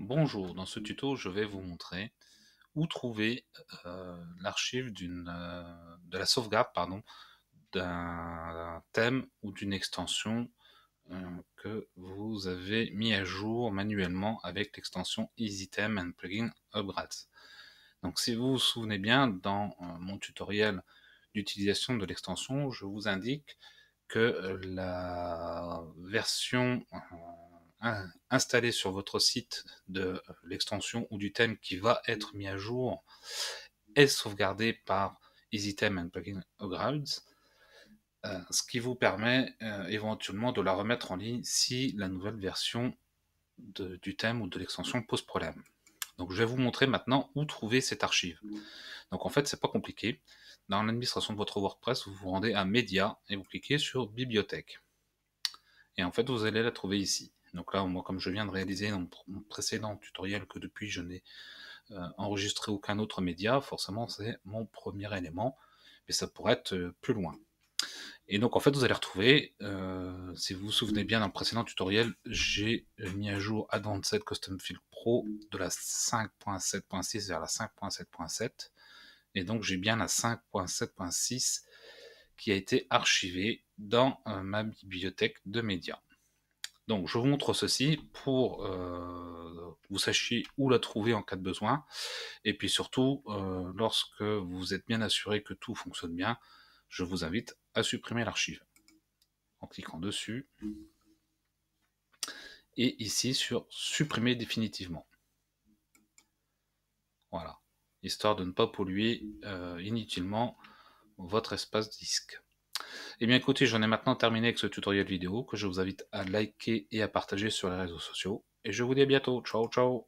Bonjour, dans ce tuto je vais vous montrer où trouver euh, l'archive d'une euh, de la sauvegarde pardon d'un thème ou d'une extension euh, que vous avez mis à jour manuellement avec l'extension EasyTheme and Plugin Upgrades. Donc si vous vous souvenez bien, dans mon tutoriel d'utilisation de l'extension, je vous indique que la version installé sur votre site de euh, l'extension ou du thème qui va être mis à jour est sauvegardé par EasyTheme and Plugin Grounds, euh, ce qui vous permet euh, éventuellement de la remettre en ligne si la nouvelle version du thème ou de l'extension pose problème. Donc je vais vous montrer maintenant où trouver cette archive. Donc en fait, c'est pas compliqué. Dans l'administration de votre WordPress, vous vous rendez à Média et vous cliquez sur Bibliothèque. Et en fait, vous allez la trouver ici. Donc là, moi, comme je viens de réaliser dans mon précédent tutoriel que depuis je n'ai euh, enregistré aucun autre média, forcément c'est mon premier élément, mais ça pourrait être euh, plus loin. Et donc en fait, vous allez retrouver, euh, si vous vous souvenez bien d'un précédent tutoriel, j'ai mis à jour Advanced Custom Field Pro de la 5.7.6 vers la 5.7.7, et donc j'ai bien la 5.7.6 qui a été archivée dans ma bibliothèque de médias. Donc je vous montre ceci pour que euh, vous sachiez où la trouver en cas de besoin. Et puis surtout, euh, lorsque vous êtes bien assuré que tout fonctionne bien, je vous invite à supprimer l'archive en cliquant dessus. Et ici sur supprimer définitivement. Voilà, histoire de ne pas polluer euh, inutilement votre espace disque. Eh bien écoutez, j'en ai maintenant terminé avec ce tutoriel vidéo que je vous invite à liker et à partager sur les réseaux sociaux. Et je vous dis à bientôt. Ciao, ciao